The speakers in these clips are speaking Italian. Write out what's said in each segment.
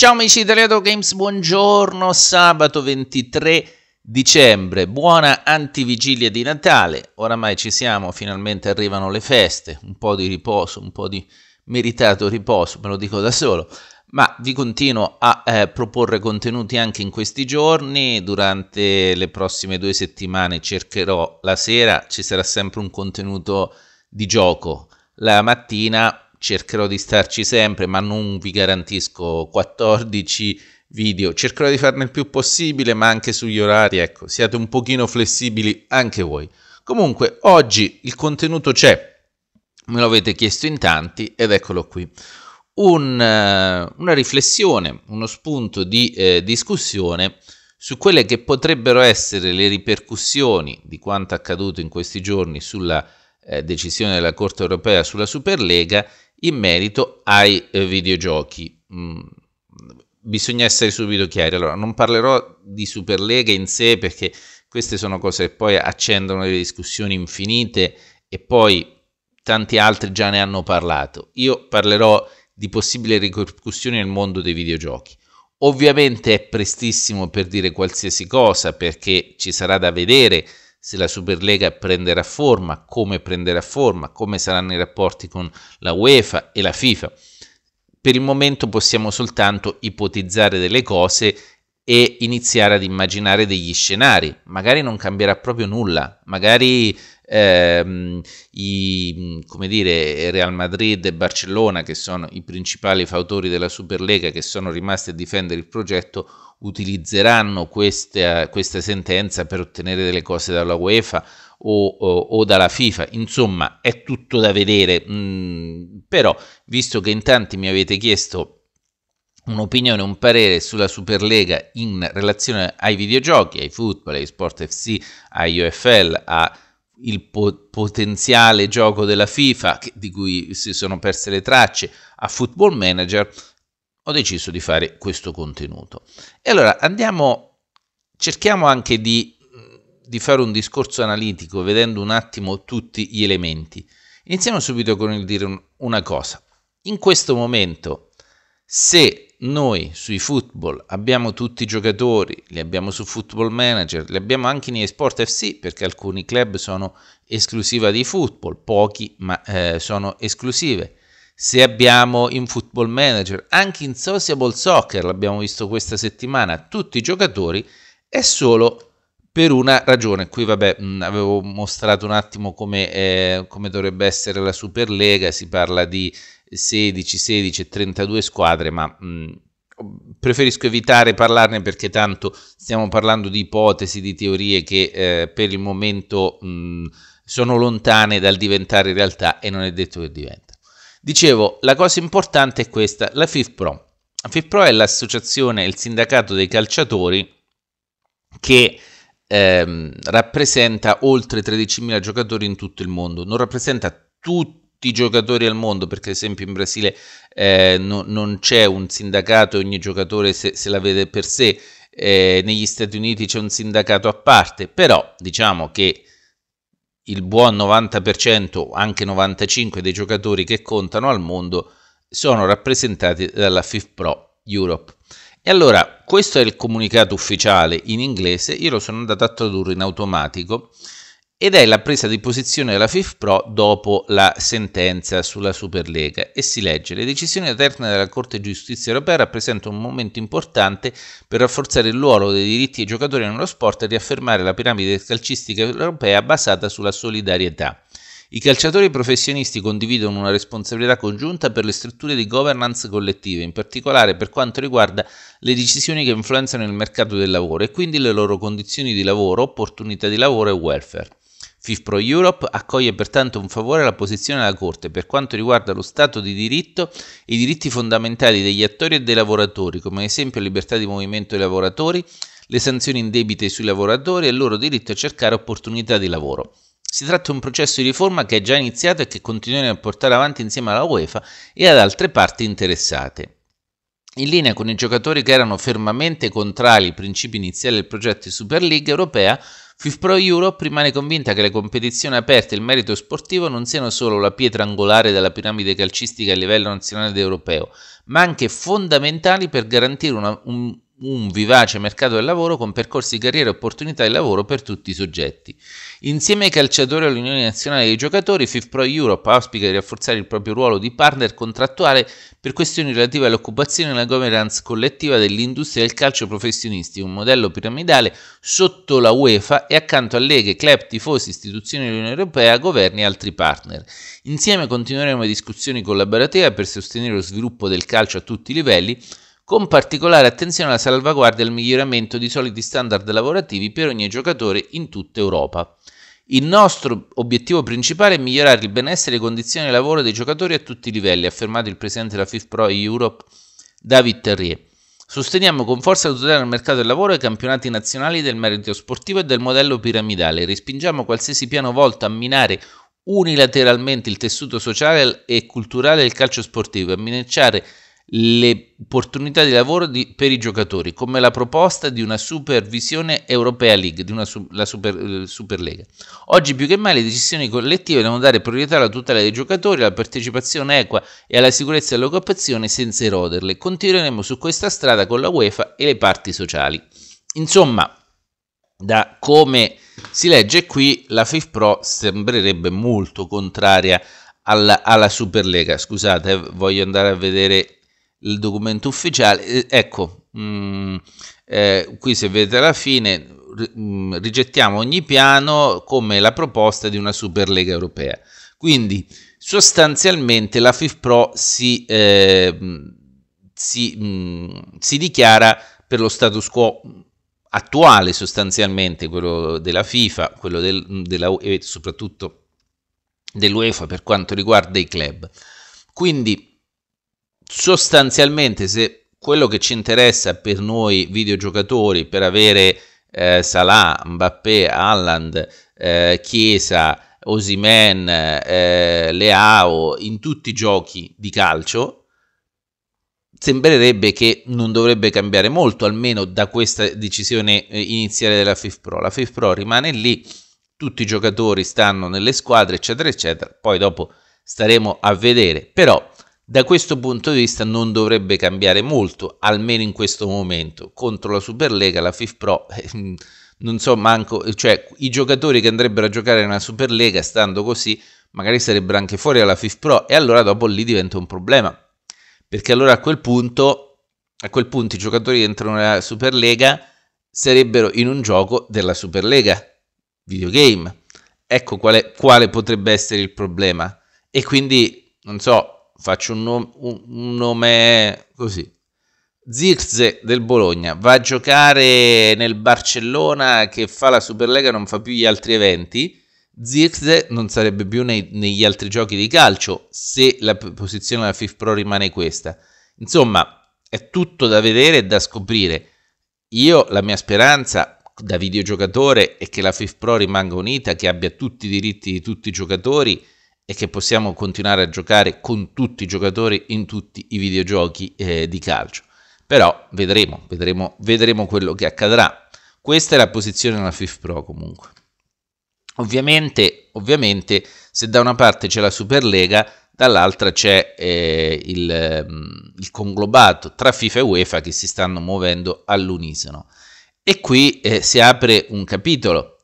Ciao amici di Redo Games, buongiorno, sabato 23 dicembre, buona antivigilia di Natale, oramai ci siamo, finalmente arrivano le feste, un po' di riposo, un po' di meritato riposo, me lo dico da solo, ma vi continuo a eh, proporre contenuti anche in questi giorni, durante le prossime due settimane cercherò la sera, ci sarà sempre un contenuto di gioco, la mattina cercherò di starci sempre, ma non vi garantisco 14 video. Cercherò di farne il più possibile, ma anche sugli orari, ecco, siate un pochino flessibili anche voi. Comunque, oggi il contenuto c'è, me lo avete chiesto in tanti ed eccolo qui. Un, eh, una riflessione, uno spunto di eh, discussione su quelle che potrebbero essere le ripercussioni di quanto accaduto in questi giorni sulla eh, decisione della Corte europea sulla Superlega in merito ai eh, videogiochi. Mm, bisogna essere subito chiari. Allora, non parlerò di Superlega in sé perché queste sono cose che poi accendono delle discussioni infinite e poi tanti altri già ne hanno parlato. Io parlerò di possibili ripercussioni nel mondo dei videogiochi. Ovviamente è prestissimo per dire qualsiasi cosa perché ci sarà da vedere se la Superlega prenderà forma, come prenderà forma, come saranno i rapporti con la UEFA e la FIFA. Per il momento possiamo soltanto ipotizzare delle cose e iniziare ad immaginare degli scenari. Magari non cambierà proprio nulla, magari ehm, i, come dire, Real Madrid e Barcellona, che sono i principali fautori della Superlega, che sono rimasti a difendere il progetto, utilizzeranno questa, questa sentenza per ottenere delle cose dalla UEFA o, o, o, dalla FIFA. Insomma, è tutto da vedere. Mm, però, visto che in tanti mi avete chiesto un'opinione, un parere sulla Superlega in relazione ai videogiochi, ai football, ai sport FC, ai UFL, a il po- potenziale gioco della FIFA, che, di cui si sono perse le tracce, a Football Manager, ho deciso di fare questo contenuto. E allora andiamo, cerchiamo anche di, di fare un discorso analitico, vedendo un attimo tutti gli elementi. Iniziamo subito con il dire una cosa. In questo momento, se noi sui football abbiamo tutti i giocatori, li abbiamo su Football Manager, li abbiamo anche in eSport FC perché alcuni club sono esclusiva di football, pochi ma eh, sono esclusive. Se abbiamo in Football Manager, anche in Sociable Soccer, l'abbiamo visto questa settimana, tutti i giocatori è solo per una ragione. Qui vabbè, mh, avevo mostrato un attimo come, eh, come dovrebbe essere la Superlega, si parla di 16, 16 e 32 squadre, ma mh, preferisco evitare parlarne perché tanto stiamo parlando di ipotesi, di teorie che eh, per il momento mh, sono lontane dal diventare realtà e non è detto che diventa. Dicevo, la cosa importante è questa, la FIFPRO. La FIFPRO è l'associazione, il sindacato dei calciatori che ehm, rappresenta oltre 13.000 giocatori in tutto il mondo, non rappresenta tutti tutti i giocatori al mondo, perché ad esempio in Brasile eh, no, non c'è un sindacato e ogni giocatore se, se, la vede per sé, eh, negli Stati Uniti c'è un sindacato a parte, però diciamo che il buon 90%, anche 95% dei giocatori che contano al mondo sono rappresentati dalla FIFPro Europe. E allora, questo è il comunicato ufficiale in inglese, io lo sono andato a tradurre in automatico ed è la presa di posizione della FIFPRO dopo la sentenza sulla Superlega e si legge le decisioni alterne della Corte di Giustizia europea rappresentano un momento importante per rafforzare il ruolo dei diritti dei giocatori nello sport e riaffermare la piramide calcistica europea basata sulla solidarietà. I calciatori professionisti condividono una responsabilità congiunta per le strutture di governance collettive, in particolare per quanto riguarda le decisioni che influenzano il mercato del lavoro e quindi le loro condizioni di lavoro, opportunità di lavoro e welfare. FIFPro Europe accoglie pertanto con favore la posizione della Corte per quanto riguarda lo Stato di diritto e i diritti fondamentali degli attori e dei lavoratori, come ad esempio libertà di movimento dei lavoratori, le sanzioni indebite sui lavoratori e il loro diritto a cercare opportunità di lavoro. Si tratta di un processo di riforma che è già iniziato e che continueremo a portare avanti insieme alla UEFA e ad altre parti interessate. In linea con i giocatori che erano fermamente contrari ai principi iniziali del progetto di Super League europea, FIFPro Europe rimane convinta che le competizioni aperte e il merito sportivo non siano solo la pietra angolare della piramide calcistica a livello nazionale ed europeo, ma anche fondamentali per garantire una, un un vivace mercato del lavoro con percorsi di carriera e opportunità di lavoro per tutti i soggetti. Insieme ai calciatori e all'Unione Nazionale dei Giocatori, FIFPRO Europe auspica di rafforzare il proprio ruolo di partner contrattuale per questioni relative all'occupazione e alla governance collettiva dell'industria del calcio professionisti, un modello piramidale sotto la UEFA e accanto a leghe, club, tifosi, istituzioni dell'Unione Europea, governi e altri partner. Insieme continueremo le discussioni collaborative per sostenere lo sviluppo del calcio a tutti i livelli, con particolare attenzione alla salvaguardia e al miglioramento di soliti standard lavorativi per ogni giocatore in tutta Europa. Il nostro obiettivo principale è migliorare il benessere e le condizioni di lavoro dei giocatori a tutti i livelli, ha affermato il presidente della FIFPro Europe David Terrier. Sosteniamo con forza la tutela del mercato del lavoro e i campionati nazionali del merito sportivo e del modello piramidale. Respingiamo qualsiasi piano volto a minare unilateralmente il tessuto sociale e culturale del calcio sportivo e a minacciare le opportunità di lavoro di, per i giocatori, come la proposta di una supervisione Europea League, di una la super, eh, Lega. Oggi più che mai le decisioni collettive devono dare priorità alla tutela dei giocatori, alla partecipazione equa e alla sicurezza dell'occupazione senza eroderle. Continueremo su questa strada con la UEFA e le parti sociali. Insomma, da come si legge qui, la FIFPro sembrerebbe molto contraria alla, alla Superlega. Scusate, eh, voglio andare a vedere il documento ufficiale. Eh, ecco, mh, mm, eh, qui se vedete alla fine mh, mm, rigettiamo ogni piano come la proposta di una Superlega europea. Quindi sostanzialmente la FIFPRO si, eh, mm, si, si dichiara per lo status quo attuale sostanzialmente, quello della FIFA, quello del, della UE e soprattutto dell'UEFA per quanto riguarda i club. Quindi sostanzialmente se quello che ci interessa per noi videogiocatori, per avere eh, Salah, Mbappé, Haaland, eh, Chiesa, Osimen, eh, Leao, in tutti i giochi di calcio, sembrerebbe che non dovrebbe cambiare molto, almeno da questa decisione eh, iniziale della FIF Pro. La FIF Pro rimane lì, tutti i giocatori stanno nelle squadre, eccetera, eccetera. Poi dopo staremo a vedere. Però da questo punto di vista non dovrebbe cambiare molto, almeno in questo momento. Contro la Superlega, la FIF Pro, eh, non so manco, cioè i giocatori che andrebbero a giocare nella Superlega, stando così, magari sarebbero anche fuori dalla FIF Pro e allora dopo lì diventa un problema. Perché allora a quel punto, a quel punto i giocatori che entrano nella Superlega sarebbero in un gioco della Superlega, videogame. Ecco quale, quale potrebbe essere il problema. E quindi, non so, faccio un, nom- un nome così. Zirze del Bologna va a giocare nel Barcellona che fa la Superlega, e non fa più gli altri eventi. Zirze non sarebbe più nei, negli altri giochi di calcio se la posizione della FIF Pro rimane questa. Insomma, è tutto da vedere e da scoprire. Io la mia speranza da videogiocatore è che la FIF Pro rimanga unita, che abbia tutti i diritti di tutti i giocatori e che possiamo continuare a giocare con tutti i giocatori in tutti i videogiochi eh, di calcio. Però vedremo, vedremo, vedremo quello che accadrà. Questa è la posizione della FIF Pro comunque. Ovviamente, ovviamente, se da una parte c'è la Superlega, dall'altra c'è eh, il, mm, il, conglobato tra FIFA e UEFA che si stanno muovendo all'unisono. E qui eh, si apre un capitolo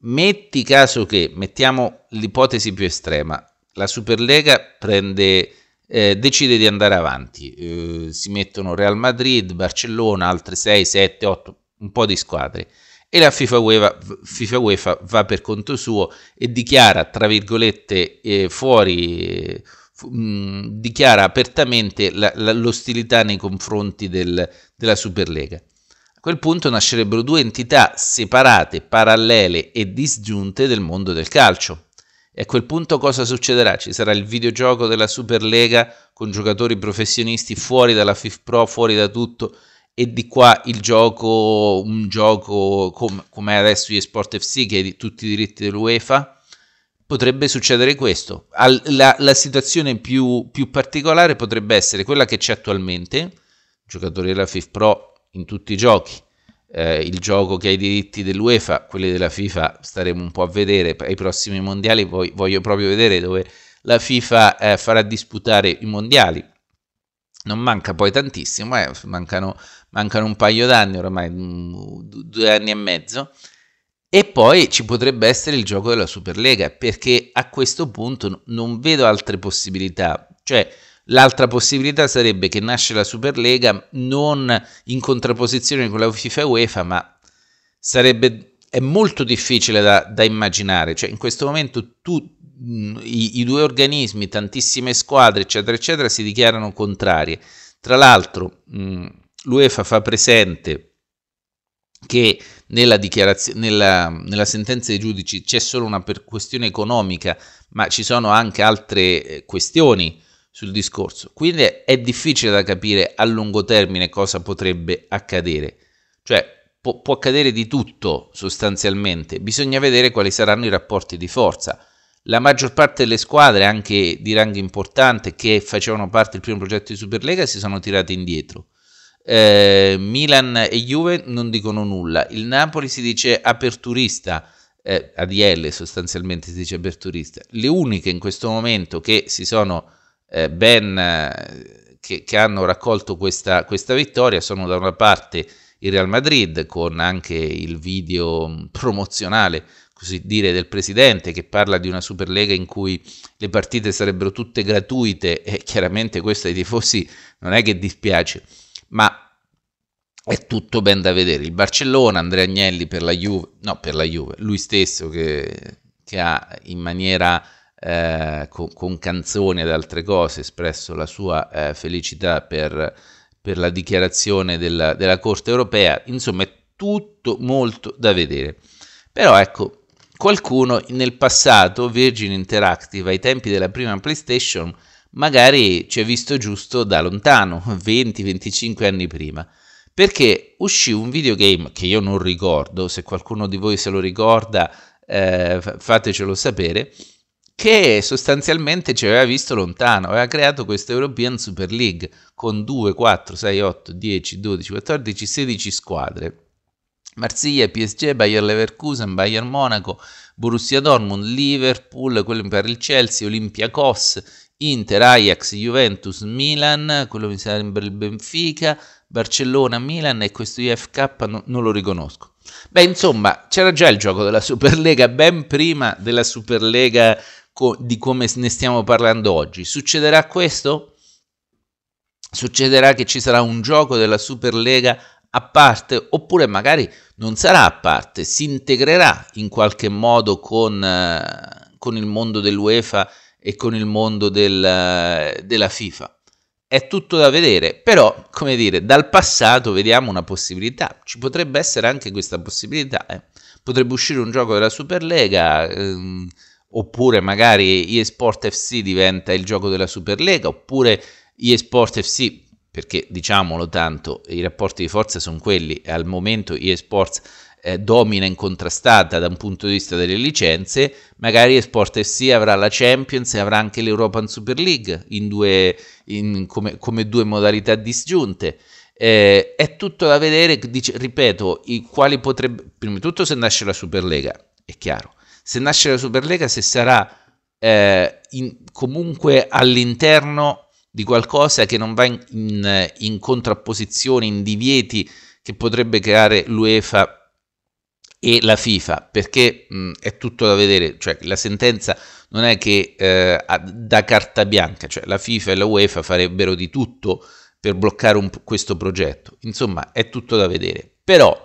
metti caso che, mettiamo l'ipotesi più estrema, la Superlega prende, eh, decide di andare avanti, eh, si mettono Real Madrid, Barcellona, altre 6, 7, 8, un po' di squadre e la FIFA UEFA, FIFA UEFA va per conto suo e dichiara, tra virgolette, eh, fuori, fu, mh, mm, dichiara apertamente la, la, l'ostilità nei confronti del, della Superlega quel punto nascerebbero due entità separate, parallele e disgiunte del mondo del calcio. E a quel punto cosa succederà? Ci sarà il videogioco della Superlega con giocatori professionisti fuori dalla FIF Pro, fuori da tutto, e di qua il gioco, un gioco com- come adesso gli Sport FC che ha di- tutti i diritti dell'UEFA? Potrebbe succedere questo. Al- la-, la, situazione più-, più particolare potrebbe essere quella che c'è attualmente, giocatori della FIF Pro in tutti i giochi. Eh, il gioco che ha i diritti dell'UEFA, quelli della FIFA, staremo un po' a vedere. Ai prossimi mondiali voglio, voglio proprio vedere dove la FIFA eh, farà disputare i mondiali. Non manca poi tantissimo, eh, mancano, mancano, un paio d'anni ormai, mm, due anni e mezzo. E poi ci potrebbe essere il gioco della Superlega, perché a questo punto non vedo altre possibilità. Cioè, L'altra possibilità sarebbe che nasce la Superlega non in contrapposizione con la FIFA UEFA, ma sarebbe, è molto difficile da, da immaginare. Cioè, in questo momento tu, i, i due organismi, tantissime squadre, eccetera, eccetera, si dichiarano contrarie. Tra l'altro, mh, l'UEFA fa presente che nella, nella, nella, sentenza dei giudici c'è solo una questione economica, ma ci sono anche altre eh, questioni sul discorso. Quindi è difficile da capire a lungo termine cosa potrebbe accadere. Cioè, può, può accadere di tutto sostanzialmente, bisogna vedere quali saranno i rapporti di forza. La maggior parte delle squadre, anche di rango importante, che facevano parte del primo progetto di Superlega, si sono tirate indietro. Eh, Milan e Juve non dicono nulla. Il Napoli si dice aperturista, eh, ADL sostanzialmente si dice aperturista. Le uniche in questo momento che si sono eh, ben, eh, che, che, hanno raccolto questa, questa vittoria sono da una parte il Real Madrid con anche il video mm, promozionale così dire, del presidente che parla di una Superlega in cui le partite sarebbero tutte gratuite e chiaramente questo ai tifosi non è che dispiace, ma è tutto ben da vedere. Il Barcellona, Andrea Agnelli per la Juve, no per la Juve, lui stesso che, che ha in maniera eh, con, con, canzoni ed altre cose, espresso la sua eh, felicità per, per, la dichiarazione della, della Corte europea, insomma è tutto molto da vedere. Però ecco, qualcuno nel passato, Virgin Interactive, ai tempi della prima PlayStation, magari ci ha visto giusto da lontano, 20-25 anni prima, perché uscì un videogame che io non ricordo, se qualcuno di voi se lo ricorda eh, fatecelo sapere, che sostanzialmente ci aveva visto lontano, aveva creato questa European Super League con 2, 4, 6, 8, 10, 12, 14, 16 squadre. Marsiglia, PSG, Bayer Leverkusen, Bayern Monaco, Borussia Dortmund, Liverpool, quello per il Chelsea, Olympiacos, Inter, Ajax, Juventus, Milan, quello mi sembra il Benfica, Barcellona, Milan e questo IFK no, non lo riconosco. Beh, insomma, c'era già il gioco della Superlega ben prima della Superlega co- di come ne stiamo parlando oggi. Succederà questo? Succederà che ci sarà un gioco della Super Lega a parte oppure magari non sarà a parte, si integrerà in qualche modo con, eh, con il mondo dell'UEFA e con il mondo del, eh, della FIFA. È tutto da vedere, però, come dire, dal passato vediamo una possibilità, ci potrebbe essere anche questa possibilità, eh. potrebbe uscire un gioco della Superlega, ehm, oppure magari eSport FC diventa il gioco della Superlega, oppure eSport FC, perché diciamolo tanto, i rapporti di forza sono quelli, al momento eSports eh, domina incontrastata da un punto di vista delle licenze, magari eSport FC avrà la Champions e avrà anche l'European Super League in due, in, come, come due modalità disgiunte. Eh, è tutto da vedere, dice, ripeto, i, quali potrebbe, prima di tutto se nasce la Superlega, è chiaro, se nasce la Superlega, se sarà eh, in, comunque all'interno di qualcosa che non va in, in, in, contrapposizione, in divieti che potrebbe creare l'UEFA e la FIFA, perché mh, mm, è tutto da vedere, cioè la sentenza non è che eh, da carta bianca, cioè la FIFA e la UEFA farebbero di tutto per bloccare un, questo progetto, insomma è tutto da vedere, però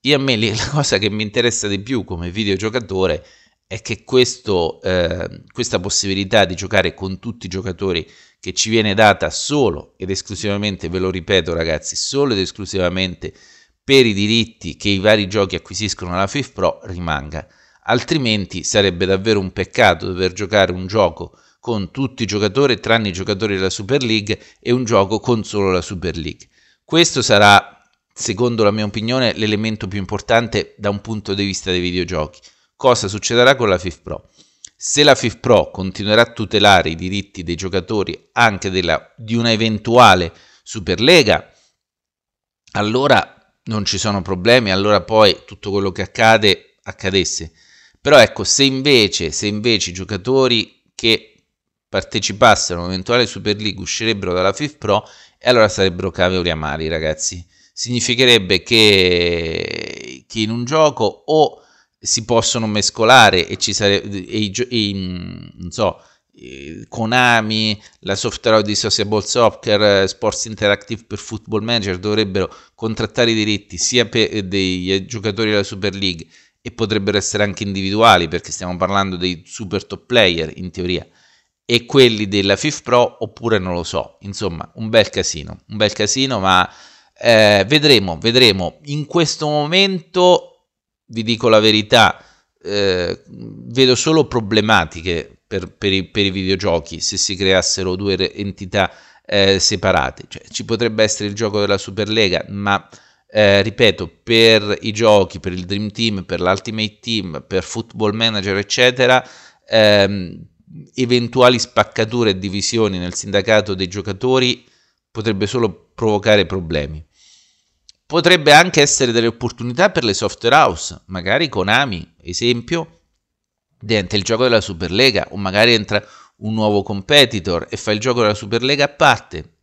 io a me la cosa che mi interessa di più come videogiocatore è è che questo, eh, questa possibilità di giocare con tutti i giocatori che ci viene data solo ed esclusivamente, ve lo ripeto ragazzi, solo ed esclusivamente per i diritti che i vari giochi acquisiscono alla FIF Pro rimanga. Altrimenti sarebbe davvero un peccato dover giocare un gioco con tutti i giocatori tranne i giocatori della Super League e un gioco con solo la Super League. Questo sarà, secondo la mia opinione, l'elemento più importante da un punto di vista dei videogiochi cosa succederà con la FIF Pro. Se la FIF Pro continuerà a tutelare i diritti dei giocatori anche della, di una eventuale Superlega, allora non ci sono problemi, allora poi tutto quello che accade accadesse. Però ecco, se invece, se invece i giocatori che partecipassero a un'eventuale Super League uscirebbero dalla FIF Pro, e allora sarebbero cavoli amari, ragazzi. Significherebbe che, che in un gioco o si possono mescolare e ci sarebbe, e, e, non so, Konami, la software di Sociable Soccer, eh, Sports Interactive per Football Manager dovrebbero contrattare i diritti sia per eh, dei eh, giocatori della Super League e potrebbero essere anche individuali perché stiamo parlando dei super top player in teoria e quelli della FIF Pro oppure non lo so, insomma un bel casino, un bel casino ma eh, vedremo, vedremo in questo momento vi dico la verità, eh, vedo solo problematiche per, per, i, per, i, videogiochi se si creassero due entità eh, separate. Cioè, ci potrebbe essere il gioco della Superlega, ma eh, ripeto, per i giochi, per il Dream Team, per l'Ultimate Team, per Football Manager, eccetera, ehm, eventuali spaccature e divisioni nel sindacato dei giocatori potrebbe solo provocare problemi. Potrebbe anche essere delle opportunità per le software house, magari Konami, esempio, entra il gioco della Superlega o magari entra un nuovo competitor e fa il gioco della Superlega a parte.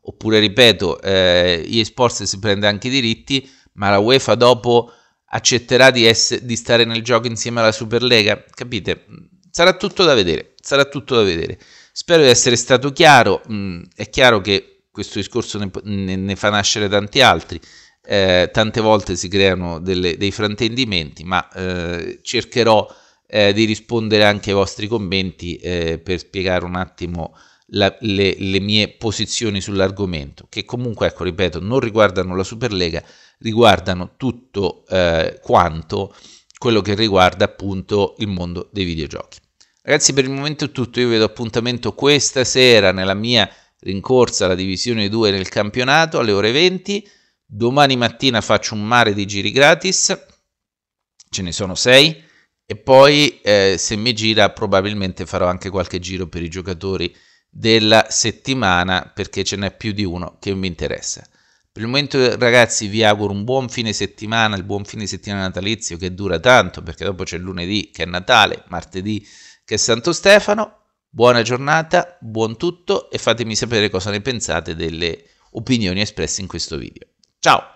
Oppure, ripeto, eh, eSports si prende anche i diritti, ma la UEFA dopo accetterà di, essere, di stare nel gioco insieme alla Superlega. Capite? Sarà tutto da vedere, sarà tutto da vedere. Spero di essere stato chiaro, mm, è chiaro che questo discorso ne, ne, ne fa nascere tanti altri eh, tante volte si creano delle, dei fraintendimenti, ma eh, cercherò eh, di rispondere anche ai vostri commenti eh, per spiegare un attimo la, le, le, mie posizioni sull'argomento, che comunque, ecco, ripeto, non riguardano la Superlega, riguardano tutto eh, quanto quello che riguarda appunto il mondo dei videogiochi. Ragazzi, per il momento è tutto, io vedo appuntamento questa sera nella mia rincorsa alla divisione 2 nel campionato alle ore 20 Domani mattina faccio un mare di giri gratis, ce ne sono sei. E poi eh, se mi gira probabilmente farò anche qualche giro per i giocatori della settimana perché ce n'è più di uno che mi interessa. Per il momento ragazzi vi auguro un buon fine settimana, il buon fine settimana natalizio che dura tanto perché dopo c'è lunedì che è Natale, martedì che è Santo Stefano. Buona giornata, buon tutto e fatemi sapere cosa ne pensate delle opinioni espresse in questo video. Chao.